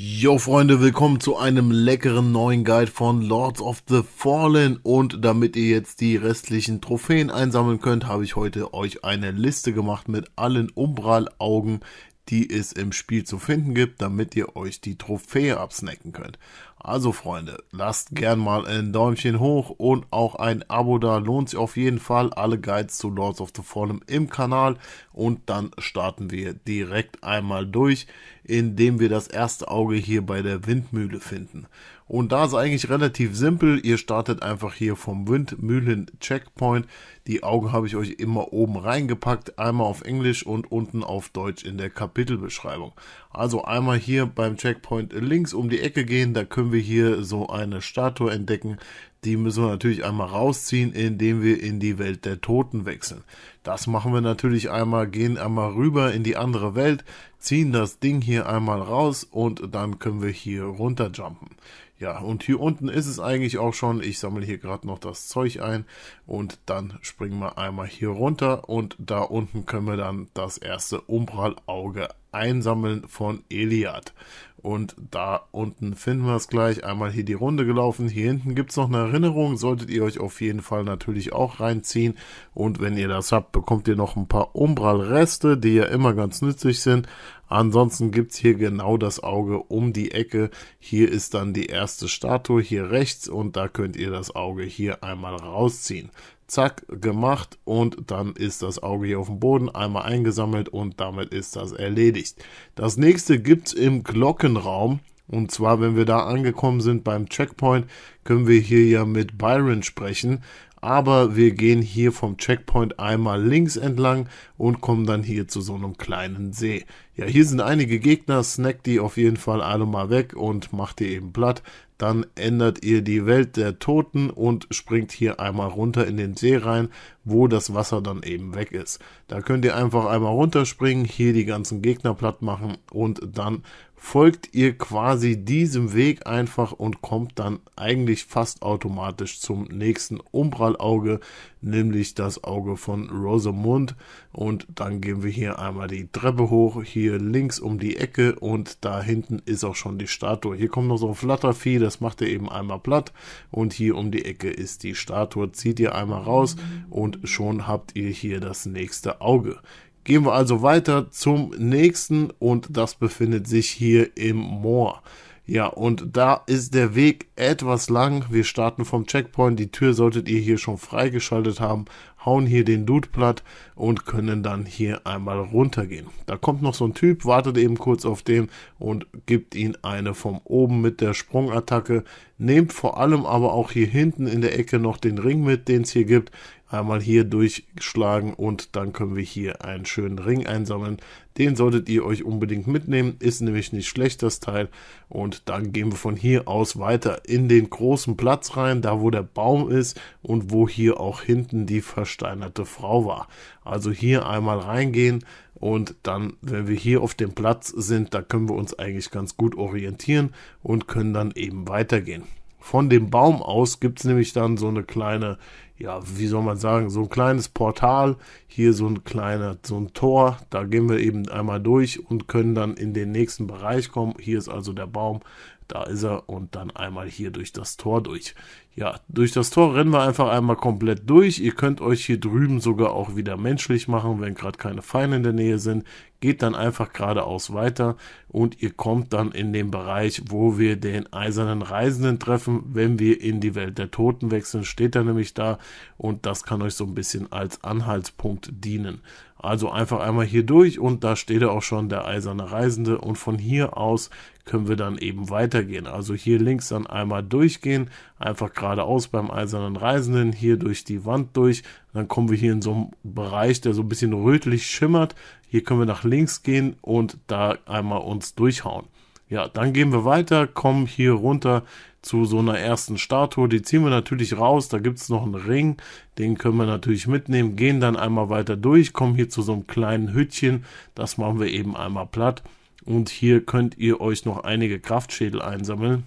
Yo Freunde, willkommen zu einem leckeren neuen Guide von Lords of the Fallen und damit ihr jetzt die restlichen Trophäen einsammeln könnt, habe ich heute euch eine Liste gemacht mit allen Umbral-Augen, die es im Spiel zu finden gibt, damit ihr euch die Trophäe absnacken könnt. Also Freunde, lasst gern mal ein Däumchen hoch und auch ein Abo da. Lohnt sich auf jeden Fall. Alle Guides zu Lords of the Fallen im Kanal. Und dann starten wir direkt einmal durch, indem wir das erste Auge hier bei der Windmühle finden. Und da ist eigentlich relativ simpel. Ihr startet einfach hier vom Windmühlen-Checkpoint. Die Augen habe ich euch immer oben reingepackt. Einmal auf Englisch und unten auf Deutsch in der Kapitelbeschreibung. Also einmal hier beim Checkpoint links um die Ecke gehen, da können wir hier so eine Statue entdecken. Die müssen wir natürlich einmal rausziehen, indem wir in die Welt der Toten wechseln. Das machen wir natürlich einmal, gehen einmal rüber in die andere Welt, ziehen das Ding hier einmal raus und dann können wir hier runterjumpen. Ja, und hier unten ist es eigentlich auch schon. Ich sammle hier gerade noch das Zeug ein und dann springen wir einmal hier runter und da unten können wir dann das erste Umbralauge einsammeln von Eliad. Und da unten finden wir es gleich. Einmal hier die Runde gelaufen. Hier hinten gibt es noch eine Erinnerung. Solltet ihr euch auf jeden Fall natürlich auch reinziehen. Und wenn ihr das habt, bekommt ihr noch ein paar Umbral-Reste, die ja immer ganz nützlich sind. Ansonsten gibt es hier genau das Auge um die Ecke. Hier ist dann die erste Statue hier rechts und da könnt ihr das Auge hier einmal rausziehen zack, gemacht und dann ist das Auge hier auf dem Boden einmal eingesammelt und damit ist das erledigt. Das nächste gibt es im Glockenraum. Und zwar, wenn wir da angekommen sind beim Checkpoint, können wir hier ja mit Byron sprechen. Aber wir gehen hier vom Checkpoint einmal links entlang und kommen dann hier zu so einem kleinen See. Ja, hier sind einige Gegner, snack die auf jeden Fall alle mal weg und macht die eben platt dann ändert ihr die Welt der Toten und springt hier einmal runter in den See rein, wo das Wasser dann eben weg ist. Da könnt ihr einfach einmal runterspringen, hier die ganzen Gegner platt machen und dann folgt ihr quasi diesem Weg einfach und kommt dann eigentlich fast automatisch zum nächsten Umbralauge, nämlich das Auge von Rosamund. Und dann gehen wir hier einmal die Treppe hoch, hier links um die Ecke und da hinten ist auch schon die Statue. Hier kommt noch so ein Flattervieh, das macht ihr eben einmal platt und hier um die Ecke ist die Statue. Zieht ihr einmal raus und schon habt ihr hier das nächste Auge. Gehen wir also weiter zum nächsten und das befindet sich hier im Moor. Ja, und da ist der Weg etwas lang. Wir starten vom Checkpoint. Die Tür solltet ihr hier schon freigeschaltet haben. Hauen hier den Dude platt und können dann hier einmal runtergehen. Da kommt noch so ein Typ, wartet eben kurz auf den und gibt ihn eine von oben mit der Sprungattacke. Nehmt vor allem aber auch hier hinten in der Ecke noch den Ring mit, den es hier gibt einmal hier durchschlagen und dann können wir hier einen schönen Ring einsammeln. Den solltet ihr euch unbedingt mitnehmen, ist nämlich nicht schlecht das Teil. Und dann gehen wir von hier aus weiter in den großen Platz rein, da wo der Baum ist und wo hier auch hinten die versteinerte Frau war. Also hier einmal reingehen, und dann, wenn wir hier auf dem Platz sind, da können wir uns eigentlich ganz gut orientieren und können dann eben weitergehen. Von dem Baum aus gibt es nämlich dann so eine kleine, ja, wie soll man sagen, so ein kleines Portal, hier so ein kleiner, so ein Tor, da gehen wir eben einmal durch und können dann in den nächsten Bereich kommen. Hier ist also der Baum, da ist er und dann einmal hier durch das Tor durch. Ja, durch das Tor rennen wir einfach einmal komplett durch. Ihr könnt euch hier drüben sogar auch wieder menschlich machen, wenn gerade keine Feinde in der Nähe sind. Geht dann einfach geradeaus weiter und ihr kommt dann in den Bereich, wo wir den eisernen Reisenden treffen. Wenn wir in die Welt der Toten wechseln, steht er nämlich da und das kann euch so ein bisschen als Anhaltspunkt dienen. Also einfach einmal hier durch und da steht er auch schon der eiserne Reisende und von hier aus können wir dann eben weitergehen. Also hier links dann einmal durchgehen, einfach geradeaus beim eisernen Reisenden, hier durch die Wand durch. Dann kommen wir hier in so einen Bereich, der so ein bisschen rötlich schimmert. Hier können wir nach links gehen und da einmal uns durchhauen. Ja, dann gehen wir weiter, kommen hier runter zu so einer ersten Statue. Die ziehen wir natürlich raus. Da gibt es noch einen Ring. Den können wir natürlich mitnehmen. Gehen dann einmal weiter durch. Kommen hier zu so einem kleinen Hütchen. Das machen wir eben einmal platt. Und hier könnt ihr euch noch einige Kraftschädel einsammeln.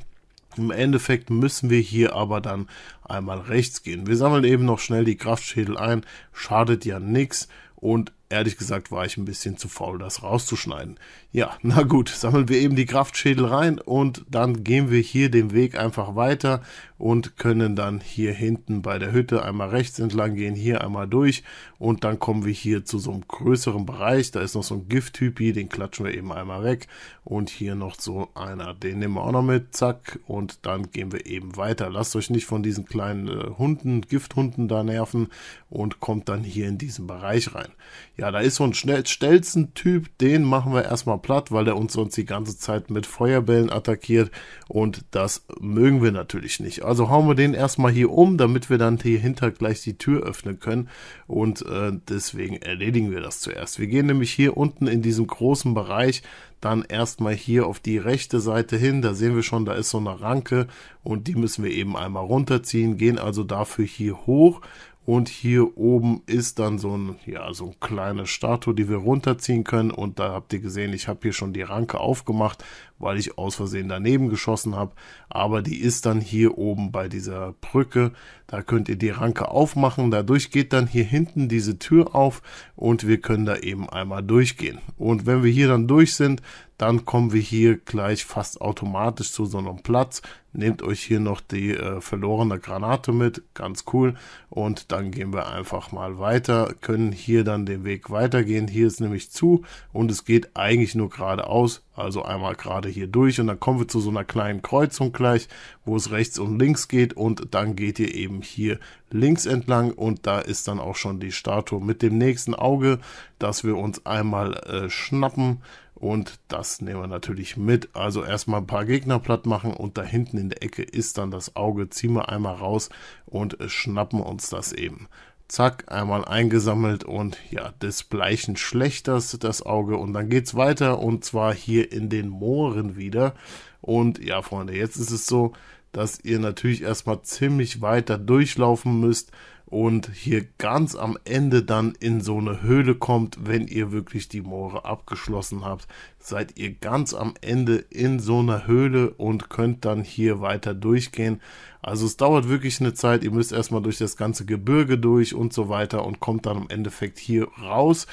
Im Endeffekt müssen wir hier aber dann einmal rechts gehen. Wir sammeln eben noch schnell die Kraftschädel ein. Schadet ja nichts. Und Ehrlich gesagt war ich ein bisschen zu faul, das rauszuschneiden. Ja, na gut, sammeln wir eben die Kraftschädel rein und dann gehen wir hier den Weg einfach weiter und können dann hier hinten bei der Hütte einmal rechts entlang gehen, hier einmal durch und dann kommen wir hier zu so einem größeren Bereich. Da ist noch so ein Gifttypi, den klatschen wir eben einmal weg und hier noch so einer, den nehmen wir auch noch mit, zack und dann gehen wir eben weiter. Lasst euch nicht von diesen kleinen äh, Hunden, Gifthunden da nerven und kommt dann hier in diesen Bereich rein. Ja, da ist so ein Stelzen-Typ, den machen wir erstmal platt, weil der uns sonst die ganze Zeit mit Feuerbällen attackiert und das mögen wir natürlich nicht. Also hauen wir den erstmal hier um, damit wir dann hier hinter gleich die Tür öffnen können. Und äh, deswegen erledigen wir das zuerst. Wir gehen nämlich hier unten in diesem großen Bereich dann erstmal hier auf die rechte Seite hin. Da sehen wir schon, da ist so eine Ranke und die müssen wir eben einmal runterziehen. Gehen also dafür hier hoch und hier oben ist dann so ein, ja, so ein kleine Statue, die wir runterziehen können. Und da habt ihr gesehen, ich habe hier schon die Ranke aufgemacht, weil ich aus Versehen daneben geschossen habe. Aber die ist dann hier oben bei dieser Brücke. Da könnt ihr die Ranke aufmachen. Dadurch geht dann hier hinten diese Tür auf und wir können da eben einmal durchgehen. Und wenn wir hier dann durch sind, dann kommen wir hier gleich fast automatisch zu so einem Platz, nehmt euch hier noch die äh, verlorene Granate mit, ganz cool. Und dann gehen wir einfach mal weiter, können hier dann den Weg weitergehen. Hier ist nämlich zu und es geht eigentlich nur geradeaus, also einmal gerade hier durch und dann kommen wir zu so einer kleinen Kreuzung gleich, wo es rechts und links geht und dann geht ihr eben hier links entlang und da ist dann auch schon die Statue mit dem nächsten Auge, dass wir uns einmal äh, schnappen und das nehmen wir natürlich mit. Also erstmal ein paar Gegner platt machen und da hinten in der Ecke ist dann das Auge, ziehen wir einmal raus und schnappen uns das eben. Zack, einmal eingesammelt und ja, des desgleichen schlechters das Auge und dann geht es weiter und zwar hier in den Mooren wieder. Und ja, Freunde, jetzt ist es so, dass ihr natürlich erstmal ziemlich weiter durchlaufen müsst, und hier ganz am Ende dann in so eine Höhle kommt, wenn ihr wirklich die Moore abgeschlossen habt, seid ihr ganz am Ende in so einer Höhle und könnt dann hier weiter durchgehen. Also es dauert wirklich eine Zeit, ihr müsst erstmal durch das ganze Gebirge durch und so weiter und kommt dann im Endeffekt hier raus.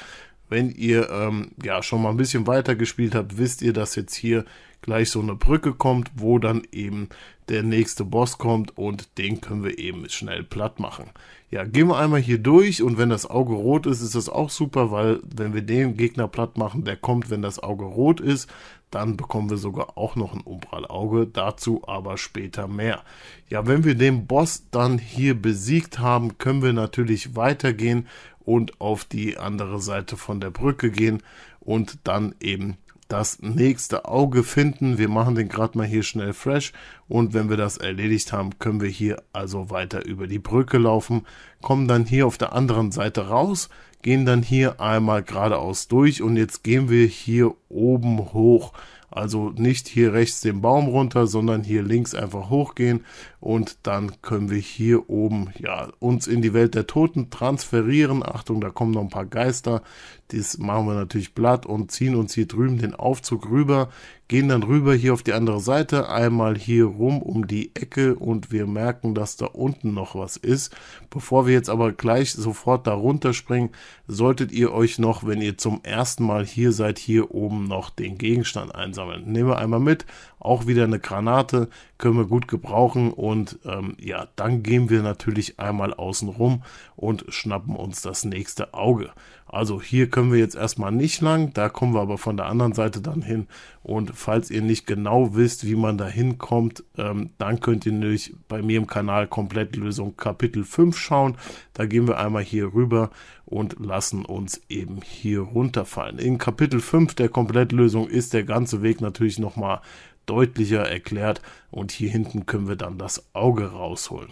Wenn ihr ähm, ja schon mal ein bisschen weiter gespielt habt, wisst ihr, dass jetzt hier gleich so eine Brücke kommt, wo dann eben der nächste Boss kommt und den können wir eben schnell platt machen. Ja, gehen wir einmal hier durch und wenn das Auge rot ist, ist das auch super, weil wenn wir den Gegner platt machen, der kommt, wenn das Auge rot ist, dann bekommen wir sogar auch noch ein Umprallauge, dazu aber später mehr. Ja, wenn wir den Boss dann hier besiegt haben, können wir natürlich weitergehen und auf die andere Seite von der Brücke gehen und dann eben das nächste Auge finden. Wir machen den gerade mal hier schnell fresh und wenn wir das erledigt haben, können wir hier also weiter über die Brücke laufen, kommen dann hier auf der anderen Seite raus, gehen dann hier einmal geradeaus durch und jetzt gehen wir hier oben hoch. Also nicht hier rechts den Baum runter, sondern hier links einfach hochgehen und dann können wir hier oben ja uns in die Welt der Toten transferieren. Achtung, da kommen noch ein paar Geister. Das machen wir natürlich platt und ziehen uns hier drüben den Aufzug rüber gehen dann rüber hier auf die andere Seite, einmal hier rum um die Ecke und wir merken, dass da unten noch was ist. Bevor wir jetzt aber gleich sofort da runterspringen, solltet ihr euch noch, wenn ihr zum ersten Mal hier seid, hier oben noch den Gegenstand einsammeln. Nehmen wir einmal mit, auch wieder eine Granate, können wir gut gebrauchen und ähm, ja, dann gehen wir natürlich einmal außen rum und schnappen uns das nächste Auge. Also hier können wir jetzt erstmal nicht lang, da kommen wir aber von der anderen Seite dann hin. Und falls ihr nicht genau wisst, wie man da hinkommt, ähm, dann könnt ihr nämlich bei mir im Kanal Komplettlösung Kapitel 5 schauen. Da gehen wir einmal hier rüber und lassen uns eben hier runterfallen. In Kapitel 5 der Komplettlösung ist der ganze Weg natürlich nochmal deutlicher erklärt und hier hinten können wir dann das Auge rausholen.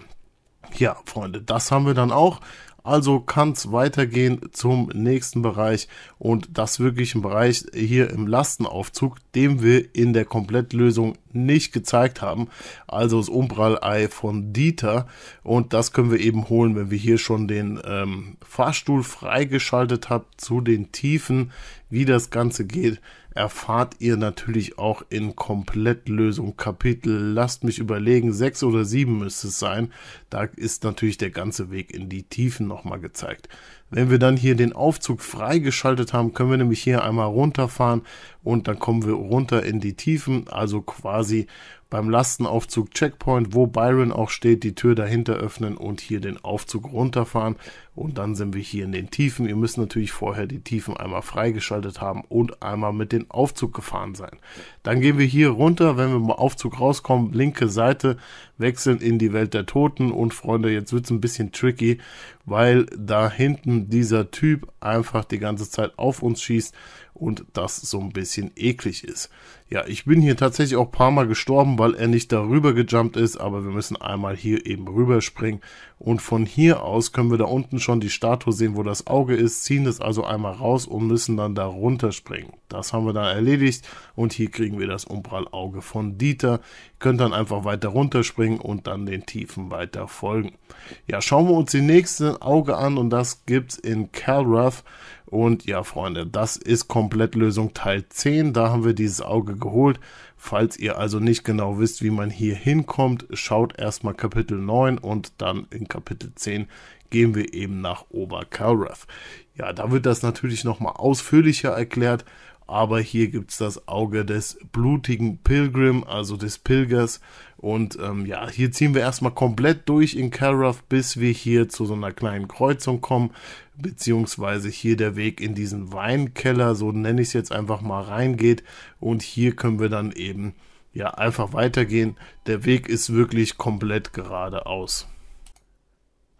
Ja, Freunde, das haben wir dann auch. Also kann es weitergehen zum nächsten Bereich und das wirklich ein Bereich hier im Lastenaufzug, den wir in der Komplettlösung nicht gezeigt haben. Also das Umprallei von Dieter und das können wir eben holen, wenn wir hier schon den ähm, Fahrstuhl freigeschaltet haben zu den Tiefen, wie das Ganze geht erfahrt ihr natürlich auch in Komplettlösung Kapitel, lasst mich überlegen, sechs oder sieben müsste es sein. Da ist natürlich der ganze Weg in die Tiefen nochmal gezeigt. Wenn wir dann hier den Aufzug freigeschaltet haben, können wir nämlich hier einmal runterfahren und dann kommen wir runter in die Tiefen, also quasi beim Lastenaufzug Checkpoint, wo Byron auch steht, die Tür dahinter öffnen und hier den Aufzug runterfahren. Und dann sind wir hier in den Tiefen. Ihr müsst natürlich vorher die Tiefen einmal freigeschaltet haben und einmal mit dem Aufzug gefahren sein. Dann gehen wir hier runter, wenn wir mal Aufzug rauskommen, linke Seite, wechseln in die Welt der Toten. Und Freunde, jetzt wird es ein bisschen tricky, weil da hinten dieser Typ einfach die ganze Zeit auf uns schießt und das so ein bisschen eklig ist. Ja, ich bin hier tatsächlich auch ein paar Mal gestorben, weil er nicht darüber gejumpt ist, aber wir müssen einmal hier eben rüberspringen. Und von hier aus können wir da unten schon die Statue sehen, wo das Auge ist, ziehen es also einmal raus und müssen dann da runterspringen. Das haben wir dann erledigt und hier kriegen wir das Umbrallauge von Dieter. könnt dann einfach weiter runterspringen und dann den Tiefen weiter folgen. Ja, schauen wir uns die nächste Auge an und das gibt's in Calrath. Und ja, Freunde, das ist Komplettlösung Teil 10. Da haben wir dieses Auge geholt. Falls ihr also nicht genau wisst, wie man hier hinkommt, schaut erstmal Kapitel 9 und dann in Kapitel 10 gehen wir eben nach Oberkalrath. Ja, da wird das natürlich nochmal ausführlicher erklärt aber hier gibt es das Auge des blutigen Pilgrim, also des Pilgers. Und ähm, ja, hier ziehen wir erstmal komplett durch in Carrath, bis wir hier zu so einer kleinen Kreuzung kommen, beziehungsweise hier der Weg in diesen Weinkeller, so nenne ich es jetzt einfach mal, reingeht. Und hier können wir dann eben ja einfach weitergehen. Der Weg ist wirklich komplett geradeaus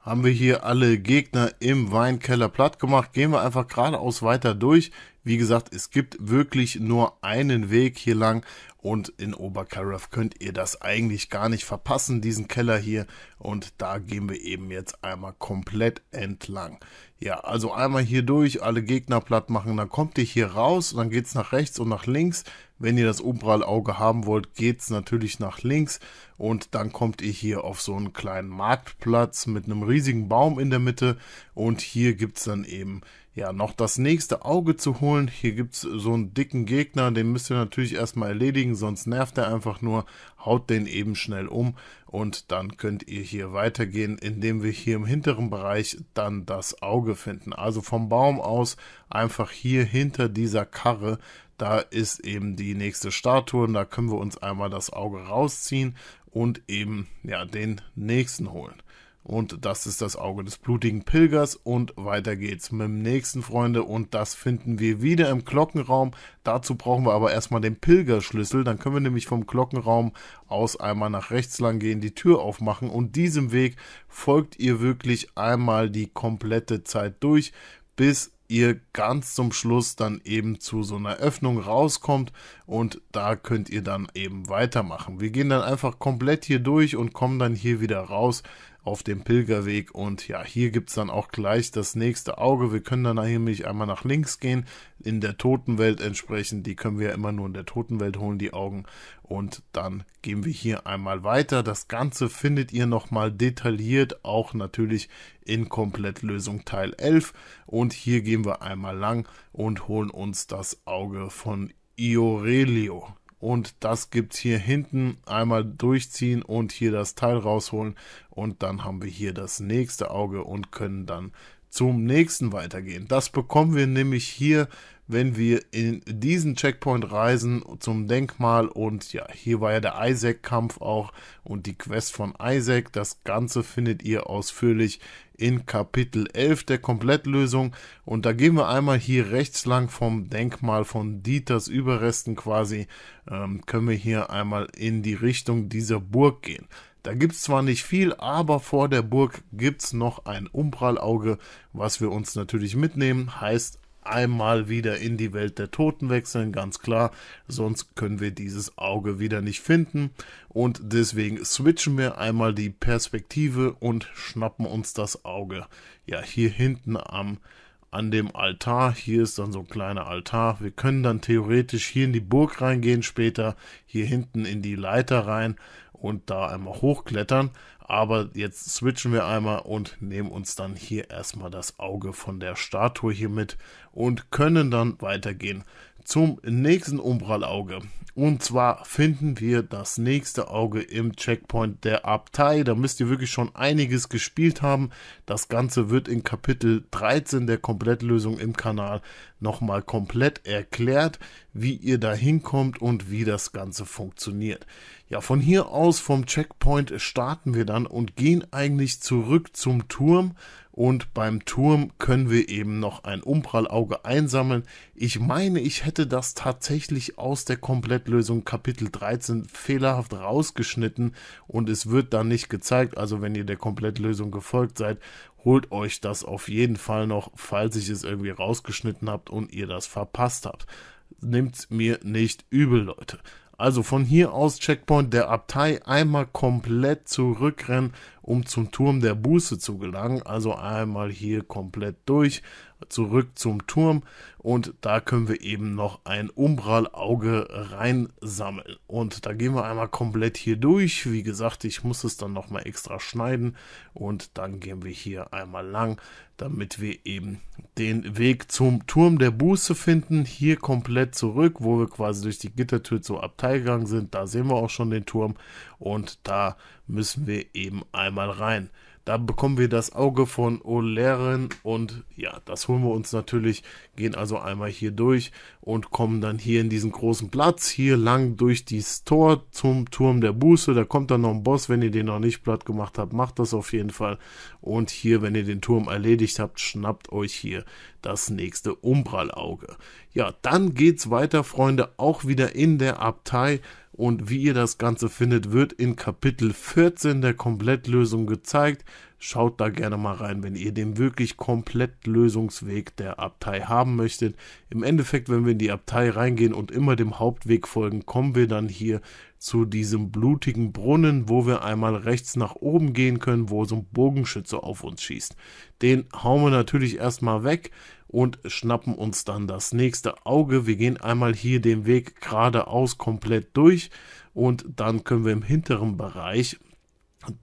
haben wir hier alle Gegner im Weinkeller platt gemacht. Gehen wir einfach geradeaus weiter durch. Wie gesagt, es gibt wirklich nur einen Weg hier lang und in Oberkarrath könnt ihr das eigentlich gar nicht verpassen, diesen Keller hier. Und da gehen wir eben jetzt einmal komplett entlang. Ja, also einmal hier durch, alle Gegner platt machen, dann kommt ihr hier raus und dann geht es nach rechts und nach links. Wenn ihr das Umbrallauge haben wollt, geht es natürlich nach links und dann kommt ihr hier auf so einen kleinen Marktplatz mit einem riesigen Baum in der Mitte und hier gibt es dann eben ja, noch das nächste Auge zu holen. Hier gibt es so einen dicken Gegner, den müsst ihr natürlich erstmal erledigen, sonst nervt er einfach nur. Haut den eben schnell um und dann könnt ihr hier weitergehen, indem wir hier im hinteren Bereich dann das Auge finden. Also vom Baum aus einfach hier hinter dieser Karre. Da ist eben die nächste Statue und da können wir uns einmal das Auge rausziehen und eben ja den nächsten holen. Und das ist das Auge des blutigen Pilgers. Und weiter geht's mit dem nächsten, Freunde. Und das finden wir wieder im Glockenraum. Dazu brauchen wir aber erstmal den Pilgerschlüssel. Dann können wir nämlich vom Glockenraum aus einmal nach rechts lang gehen, die Tür aufmachen. Und diesem Weg folgt ihr wirklich einmal die komplette Zeit durch, bis ihr ganz zum Schluss dann eben zu so einer Öffnung rauskommt und da könnt ihr dann eben weitermachen. Wir gehen dann einfach komplett hier durch und kommen dann hier wieder raus auf dem Pilgerweg. Und ja, hier gibt es dann auch gleich das nächste Auge. Wir können dann nämlich einmal nach links gehen, in der Totenwelt entsprechend. Die können wir ja immer nur in der Totenwelt holen, die Augen. Und dann gehen wir hier einmal weiter. Das Ganze findet ihr nochmal detailliert, auch natürlich in Komplettlösung Teil 11. Und hier gehen wir einmal lang und holen uns das Auge von Iorelio. Und das gibt es hier hinten. Einmal durchziehen und hier das Teil rausholen. Und dann haben wir hier das nächste Auge und können dann zum nächsten weitergehen. Das bekommen wir nämlich hier, wenn wir in diesen Checkpoint reisen zum Denkmal und ja, hier war ja der Isaac-Kampf auch und die Quest von Isaac. Das Ganze findet ihr ausführlich in Kapitel 11 der Komplettlösung und da gehen wir einmal hier rechts lang vom Denkmal von Dieters Überresten quasi, ähm, können wir hier einmal in die Richtung dieser Burg gehen. Da gibt es zwar nicht viel, aber vor der Burg gibt es noch ein Umprallauge, was wir uns natürlich mitnehmen. Heißt einmal wieder in die Welt der Toten wechseln, ganz klar, sonst können wir dieses Auge wieder nicht finden und deswegen switchen wir einmal die Perspektive und schnappen uns das Auge. Ja, hier hinten am an dem Altar, hier ist dann so ein kleiner Altar. Wir können dann theoretisch hier in die Burg reingehen später, hier hinten in die Leiter rein und da einmal hochklettern. Aber jetzt switchen wir einmal und nehmen uns dann hier erstmal das Auge von der Statue hier mit und können dann weitergehen zum nächsten Umbralauge. Und zwar finden wir das nächste Auge im Checkpoint der Abtei. Da müsst ihr wirklich schon einiges gespielt haben. Das Ganze wird in Kapitel 13 der Komplettlösung im Kanal nochmal komplett erklärt, wie ihr da hinkommt und wie das Ganze funktioniert. Ja, von hier aus vom Checkpoint starten wir dann und gehen eigentlich zurück zum Turm und beim Turm können wir eben noch ein Umprallauge einsammeln. Ich meine, ich hätte das tatsächlich aus der Komplettlösung Kapitel 13 fehlerhaft rausgeschnitten und es wird dann nicht gezeigt. Also wenn ihr der Komplettlösung gefolgt seid, holt euch das auf jeden Fall noch, falls ich es irgendwie rausgeschnitten habt und ihr das verpasst habt. Nimmt's mir nicht übel, Leute. Also von hier aus Checkpoint der Abtei einmal komplett zurückrennen, um zum Turm der Buße zu gelangen. Also einmal hier komplett durch zurück zum Turm und da können wir eben noch ein Umbralauge reinsammeln. Und da gehen wir einmal komplett hier durch. Wie gesagt, ich muss es dann nochmal extra schneiden und dann gehen wir hier einmal lang, damit wir eben den Weg zum Turm der Buße finden. Hier komplett zurück, wo wir quasi durch die Gittertür zur Abteil gegangen sind. Da sehen wir auch schon den Turm und da müssen wir eben einmal rein. Da bekommen wir das Auge von O'Laren und ja, das holen wir uns natürlich. Gehen also einmal hier durch und kommen dann hier in diesen großen Platz, hier lang durch das Tor zum Turm der Buße. Da kommt dann noch ein Boss, wenn ihr den noch nicht platt gemacht habt, macht das auf jeden Fall. Und hier, wenn ihr den Turm erledigt habt, schnappt euch hier das nächste Umbralauge. Ja, dann geht's weiter, Freunde, auch wieder in der Abtei und wie ihr das Ganze findet, wird in Kapitel 14 der Komplettlösung gezeigt. Schaut da gerne mal rein, wenn ihr den wirklich Komplettlösungsweg der Abtei haben möchtet. Im Endeffekt, wenn wir in die Abtei reingehen und immer dem Hauptweg folgen, kommen wir dann hier zu diesem blutigen Brunnen, wo wir einmal rechts nach oben gehen können, wo so ein Bogenschütze auf uns schießt. Den hauen wir natürlich erstmal weg und schnappen uns dann das nächste Auge. Wir gehen einmal hier den Weg geradeaus komplett durch und dann können wir im hinteren Bereich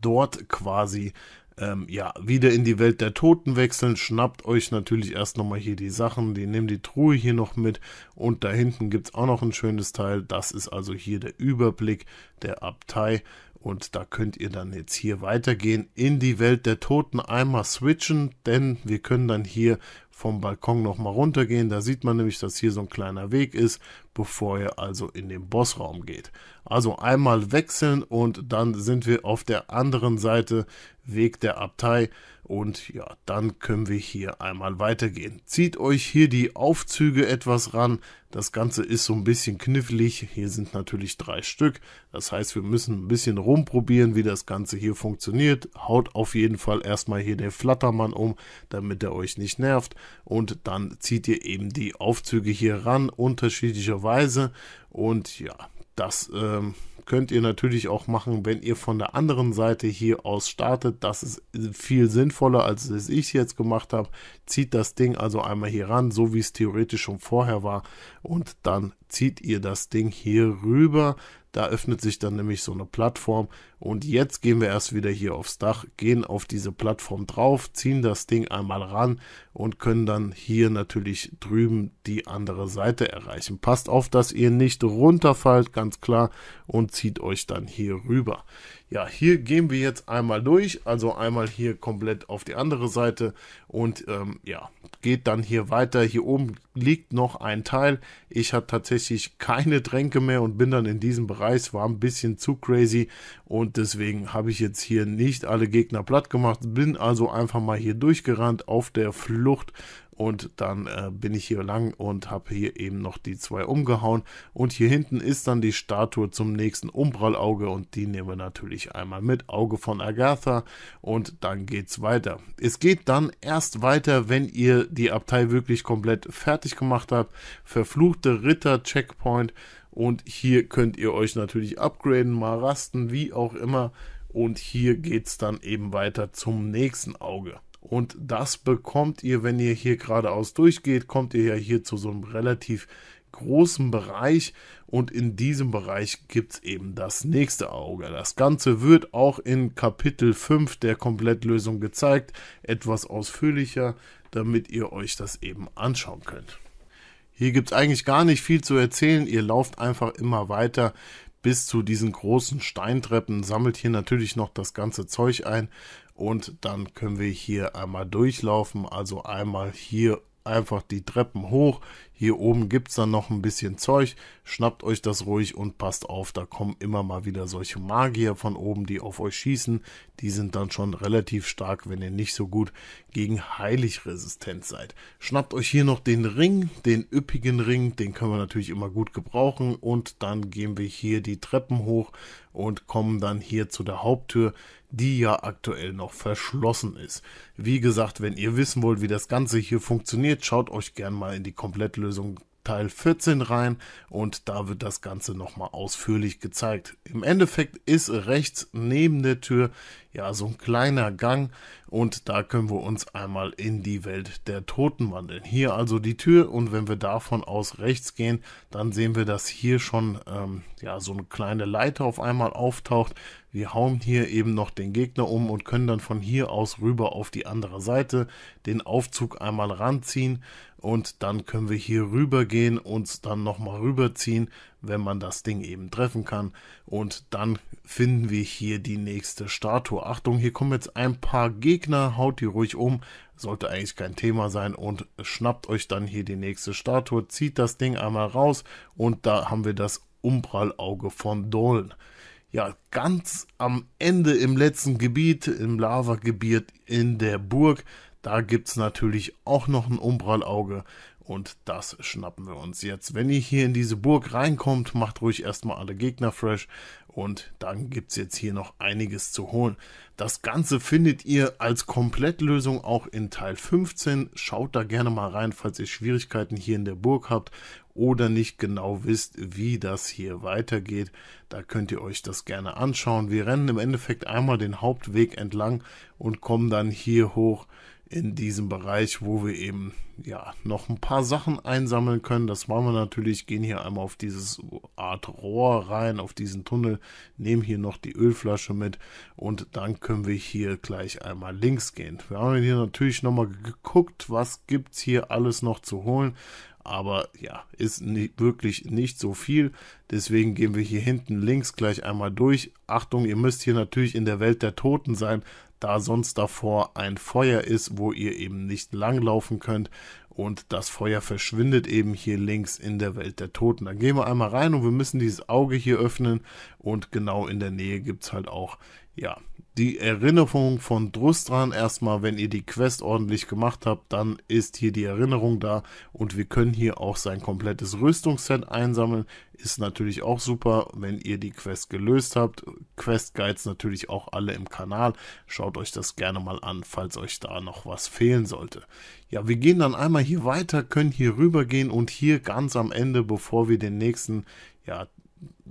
dort quasi ähm, ja, wieder in die Welt der Toten wechseln. Schnappt euch natürlich erst nochmal hier die Sachen. Die nehmt die Truhe hier noch mit. Und da hinten gibt es auch noch ein schönes Teil. Das ist also hier der Überblick der Abtei. Und da könnt ihr dann jetzt hier weitergehen in die Welt der Toten einmal switchen, denn wir können dann hier vom Balkon nochmal runtergehen. Da sieht man nämlich, dass hier so ein kleiner Weg ist, bevor ihr also in den Bossraum geht. Also einmal wechseln und dann sind wir auf der anderen Seite Weg der Abtei. Und ja, dann können wir hier einmal weitergehen. Zieht euch hier die Aufzüge etwas ran. Das Ganze ist so ein bisschen knifflig. Hier sind natürlich drei Stück. Das heißt, wir müssen ein bisschen rumprobieren, wie das Ganze hier funktioniert. Haut auf jeden Fall erstmal hier den Flattermann um, damit er euch nicht nervt. Und dann zieht ihr eben die Aufzüge hier ran, unterschiedlicherweise. Und ja, das... Ähm könnt ihr natürlich auch machen, wenn ihr von der anderen Seite hier aus startet. Das ist viel sinnvoller, als es ich jetzt gemacht habe. Zieht das Ding also einmal hier ran, so wie es theoretisch schon vorher war und dann zieht ihr das Ding hier rüber. Da öffnet sich dann nämlich so eine Plattform. Und jetzt gehen wir erst wieder hier aufs Dach, gehen auf diese Plattform drauf, ziehen das Ding einmal ran und können dann hier natürlich drüben die andere Seite erreichen. Passt auf, dass ihr nicht runterfallt, ganz klar, und zieht euch dann hier rüber. Ja, hier gehen wir jetzt einmal durch, also einmal hier komplett auf die andere Seite und ähm, ja, geht dann hier weiter. Hier oben liegt noch ein Teil. Ich hatte tatsächlich keine Tränke mehr und bin dann in diesem Bereich, war ein bisschen zu crazy und deswegen habe ich jetzt hier nicht alle Gegner platt gemacht, bin also einfach mal hier durchgerannt auf der Flucht und dann äh, bin ich hier lang und habe hier eben noch die zwei umgehauen. Und hier hinten ist dann die Statue zum nächsten Umbrallauge und die nehmen wir natürlich einmal mit. Auge von Agatha und dann geht's weiter. Es geht dann erst weiter, wenn ihr die Abtei wirklich komplett fertig gemacht habt. Verfluchte Ritter Checkpoint. Und hier könnt ihr euch natürlich upgraden, mal rasten, wie auch immer. Und hier geht es dann eben weiter zum nächsten Auge. Und das bekommt ihr, wenn ihr hier geradeaus durchgeht, kommt ihr ja hier zu so einem relativ großen Bereich und in diesem Bereich gibt es eben das nächste Auge. Das Ganze wird auch in Kapitel 5 der Komplettlösung gezeigt, etwas ausführlicher, damit ihr euch das eben anschauen könnt. Hier gibt es eigentlich gar nicht viel zu erzählen, ihr lauft einfach immer weiter bis zu diesen großen Steintreppen, sammelt hier natürlich noch das ganze Zeug ein, und dann können wir hier einmal durchlaufen. Also einmal hier einfach die Treppen hoch. Hier oben gibt es dann noch ein bisschen Zeug. Schnappt euch das ruhig und passt auf, da kommen immer mal wieder solche Magier von oben, die auf euch schießen. Die sind dann schon relativ stark, wenn ihr nicht so gut gegen heilig resistent seid. Schnappt euch hier noch den Ring, den üppigen Ring, den können wir natürlich immer gut gebrauchen. Und dann gehen wir hier die Treppen hoch und kommen dann hier zu der Haupttür die ja aktuell noch verschlossen ist. Wie gesagt, wenn ihr wissen wollt, wie das Ganze hier funktioniert, schaut euch gerne mal in die Komplettlösung Teil 14 rein und da wird das Ganze nochmal ausführlich gezeigt. Im Endeffekt ist rechts neben der Tür ja so ein kleiner Gang und da können wir uns einmal in die Welt der Toten wandeln. Hier also die Tür und wenn wir davon aus rechts gehen, dann sehen wir, dass hier schon ähm, ja so eine kleine Leiter auf einmal auftaucht. Wir hauen hier eben noch den Gegner um und können dann von hier aus rüber auf die andere Seite den Aufzug einmal ranziehen und dann können wir hier rüber gehen und dann nochmal rüberziehen, wenn man das Ding eben treffen kann. Und dann finden wir hier die nächste Statue. Achtung, hier kommen jetzt ein paar Gegner, haut die ruhig um, sollte eigentlich kein Thema sein und schnappt euch dann hier die nächste Statue, zieht das Ding einmal raus und da haben wir das Umprallauge von Dolen ja, ganz am Ende im letzten Gebiet, im Lavagebiet in der Burg, da gibt es natürlich auch noch ein Umbrallauge und das schnappen wir uns jetzt. Wenn ihr hier in diese Burg reinkommt, macht ruhig erstmal alle Gegner fresh und dann gibt es jetzt hier noch einiges zu holen. Das Ganze findet ihr als Komplettlösung auch in Teil 15. Schaut da gerne mal rein, falls ihr Schwierigkeiten hier in der Burg habt oder nicht genau wisst, wie das hier weitergeht. Da könnt ihr euch das gerne anschauen. Wir rennen im Endeffekt einmal den Hauptweg entlang und kommen dann hier hoch in diesem Bereich, wo wir eben ja noch ein paar Sachen einsammeln können. Das wollen wir natürlich, gehen hier einmal auf dieses Art Rohr rein, auf diesen Tunnel, nehmen hier noch die Ölflasche mit und dann können wir hier gleich einmal links gehen. Wir haben hier natürlich nochmal geguckt, was gibt es hier alles noch zu holen aber ja, ist nicht, wirklich nicht so viel. Deswegen gehen wir hier hinten links gleich einmal durch. Achtung, ihr müsst hier natürlich in der Welt der Toten sein, da sonst davor ein Feuer ist, wo ihr eben nicht langlaufen könnt. Und das Feuer verschwindet eben hier links in der Welt der Toten. Dann gehen wir einmal rein und wir müssen dieses Auge hier öffnen. Und genau in der Nähe gibt es halt auch, ja, die Erinnerung von Drustran erstmal, wenn ihr die Quest ordentlich gemacht habt, dann ist hier die Erinnerung da und wir können hier auch sein komplettes Rüstungsset einsammeln. Ist natürlich auch super, wenn ihr die Quest gelöst habt. Quest Guides natürlich auch alle im Kanal. Schaut euch das gerne mal an, falls euch da noch was fehlen sollte. Ja, wir gehen dann einmal hier weiter, können hier rüber gehen und hier ganz am Ende, bevor wir den nächsten, ja,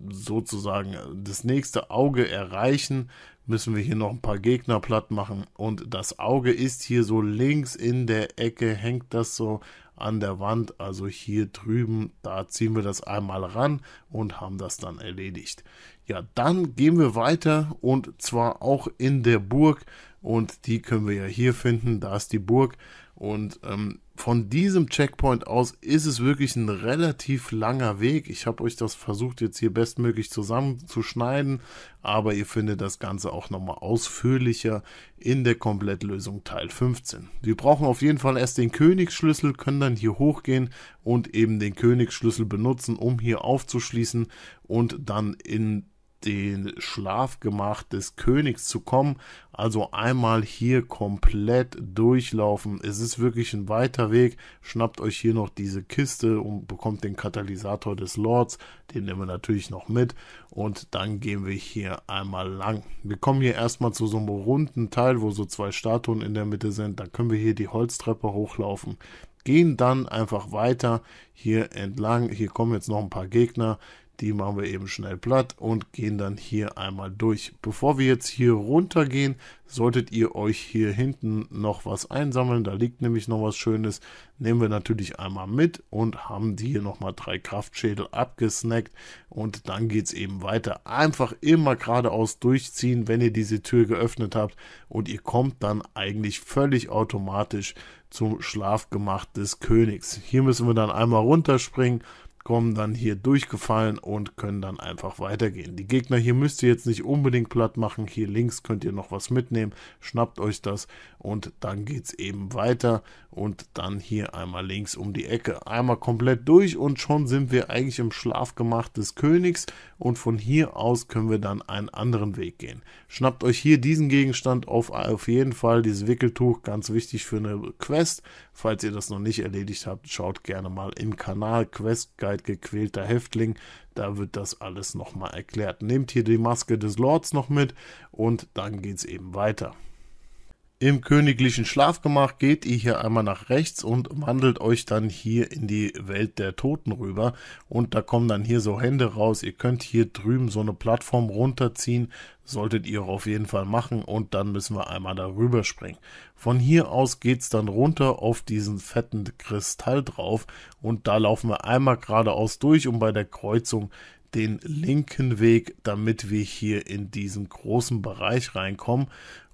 sozusagen das nächste Auge erreichen, müssen wir hier noch ein paar Gegner platt machen. Und das Auge ist hier so links in der Ecke, hängt das so an der Wand, also hier drüben, da ziehen wir das einmal ran und haben das dann erledigt. Ja, dann gehen wir weiter und zwar auch in der Burg und die können wir ja hier finden, da ist die Burg und ähm, von diesem Checkpoint aus ist es wirklich ein relativ langer Weg. Ich habe euch das versucht jetzt hier bestmöglich zusammenzuschneiden, aber ihr findet das Ganze auch nochmal ausführlicher in der Komplettlösung Teil 15. Wir brauchen auf jeden Fall erst den Königsschlüssel, können dann hier hochgehen und eben den Königsschlüssel benutzen, um hier aufzuschließen und dann in den Schlafgemach des Königs zu kommen. Also einmal hier komplett durchlaufen. Es ist wirklich ein weiter Weg. Schnappt euch hier noch diese Kiste und bekommt den Katalysator des Lords. Den nehmen wir natürlich noch mit. Und dann gehen wir hier einmal lang. Wir kommen hier erstmal zu so einem runden Teil, wo so zwei Statuen in der Mitte sind. Da können wir hier die Holztreppe hochlaufen gehen dann einfach weiter hier entlang. Hier kommen jetzt noch ein paar Gegner. Die machen wir eben schnell platt und gehen dann hier einmal durch. Bevor wir jetzt hier runtergehen, solltet ihr euch hier hinten noch was einsammeln. Da liegt nämlich noch was Schönes. Nehmen wir natürlich einmal mit und haben die hier nochmal drei Kraftschädel abgesnackt. Und dann geht es eben weiter. Einfach immer geradeaus durchziehen, wenn ihr diese Tür geöffnet habt. Und ihr kommt dann eigentlich völlig automatisch zum Schlafgemach des Königs. Hier müssen wir dann einmal runterspringen kommen dann hier durchgefallen und können dann einfach weitergehen. Die Gegner hier müsst ihr jetzt nicht unbedingt platt machen. Hier links könnt ihr noch was mitnehmen. Schnappt euch das und dann geht es eben weiter und dann hier einmal links um die Ecke. Einmal komplett durch und schon sind wir eigentlich im Schlafgemach des Königs und von hier aus können wir dann einen anderen Weg gehen. Schnappt euch hier diesen Gegenstand auf, auf jeden Fall, dieses Wickeltuch, ganz wichtig für eine Quest. Falls ihr das noch nicht erledigt habt, schaut gerne mal im Kanal Quest Guide gequälter Häftling, da wird das alles nochmal erklärt. Nehmt hier die Maske des Lords noch mit und dann geht es eben weiter im königlichen Schlafgemach geht ihr hier einmal nach rechts und wandelt euch dann hier in die Welt der Toten rüber. Und da kommen dann hier so Hände raus. Ihr könnt hier drüben so eine Plattform runterziehen. Solltet ihr auf jeden Fall machen. Und dann müssen wir einmal darüber springen. Von hier aus geht es dann runter auf diesen fetten Kristall drauf. Und da laufen wir einmal geradeaus durch, um bei der Kreuzung den linken Weg, damit wir hier in diesen großen Bereich reinkommen.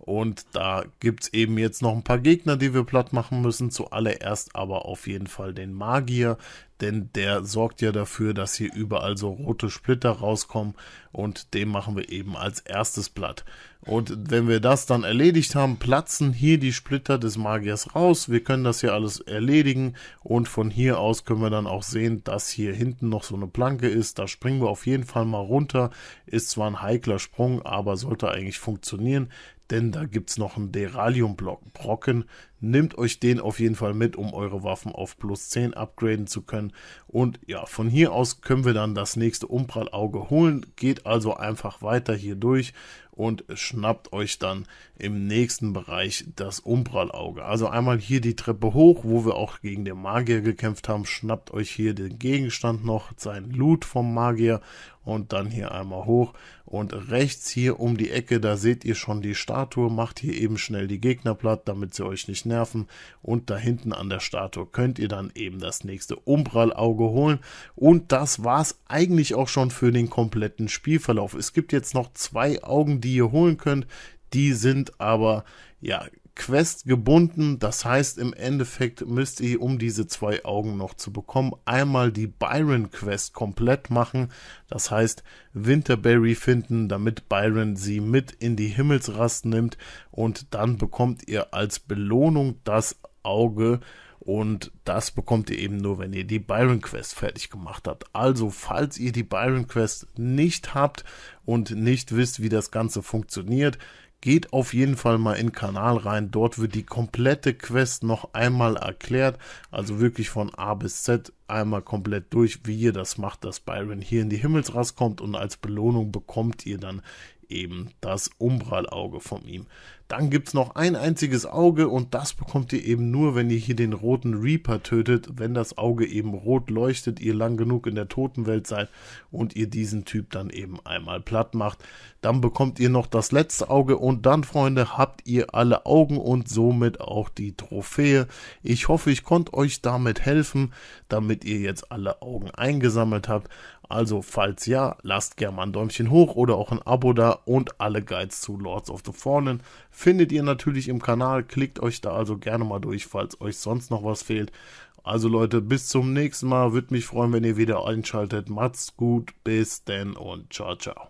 Und da gibt es eben jetzt noch ein paar Gegner, die wir platt machen müssen. Zuallererst aber auf jeden Fall den Magier, denn der sorgt ja dafür, dass hier überall so rote Splitter rauskommen und den machen wir eben als erstes platt. Und wenn wir das dann erledigt haben, platzen hier die Splitter des Magiers raus. Wir können das hier alles erledigen und von hier aus können wir dann auch sehen, dass hier hinten noch so eine Planke ist. Da springen wir auf jeden Fall mal runter. Ist zwar ein heikler Sprung, aber sollte eigentlich funktionieren denn da gibt es noch einen Deralium-Brocken. Nehmt euch den auf jeden Fall mit, um eure Waffen auf plus 10 upgraden zu können. Und ja, von hier aus können wir dann das nächste Umprallauge holen. Geht also einfach weiter hier durch und schnappt euch dann im nächsten Bereich das Umbralauge. Also einmal hier die Treppe hoch, wo wir auch gegen den Magier gekämpft haben, schnappt euch hier den Gegenstand noch, sein Loot vom Magier und dann hier einmal hoch und rechts hier um die Ecke, da seht ihr schon die Statue, macht hier eben schnell die Gegner platt, damit sie euch nicht nerven und da hinten an der Statue könnt ihr dann eben das nächste Umbralauge holen und das war es eigentlich auch schon für den kompletten Spielverlauf. Es gibt jetzt noch zwei Augen, die die ihr holen könnt. Die sind aber, ja, Quest gebunden. Das heißt, im Endeffekt müsst ihr, um diese zwei Augen noch zu bekommen, einmal die Byron Quest komplett machen. Das heißt, Winterberry finden, damit Byron sie mit in die Himmelsrast nimmt. Und dann bekommt ihr als Belohnung das Auge und das bekommt ihr eben nur, wenn ihr die Byron Quest fertig gemacht habt. Also, falls ihr die Byron Quest nicht habt und nicht wisst, wie das Ganze funktioniert, geht auf jeden Fall mal in den Kanal rein. Dort wird die komplette Quest noch einmal erklärt. Also wirklich von A bis Z einmal komplett durch, wie ihr das macht, dass Byron hier in die Himmelsrass kommt und als Belohnung bekommt ihr dann eben das Umbralauge von ihm. Dann gibt es noch ein einziges Auge und das bekommt ihr eben nur, wenn ihr hier den roten Reaper tötet, wenn das Auge eben rot leuchtet, ihr lang genug in der Totenwelt seid und ihr diesen Typ dann eben einmal platt macht. Dann bekommt ihr noch das letzte Auge und dann, Freunde, habt ihr alle Augen und somit auch die Trophäe. Ich hoffe, ich konnte euch damit helfen, damit ihr jetzt alle Augen eingesammelt habt. Also, falls ja, lasst gerne mal ein Däumchen hoch oder auch ein Abo da und alle Guides zu Lords of the Fallen findet ihr natürlich im Kanal. Klickt euch da also gerne mal durch, falls euch sonst noch was fehlt. Also Leute, bis zum nächsten Mal. Würde mich freuen, wenn ihr wieder einschaltet. Macht's gut, bis denn und ciao, ciao.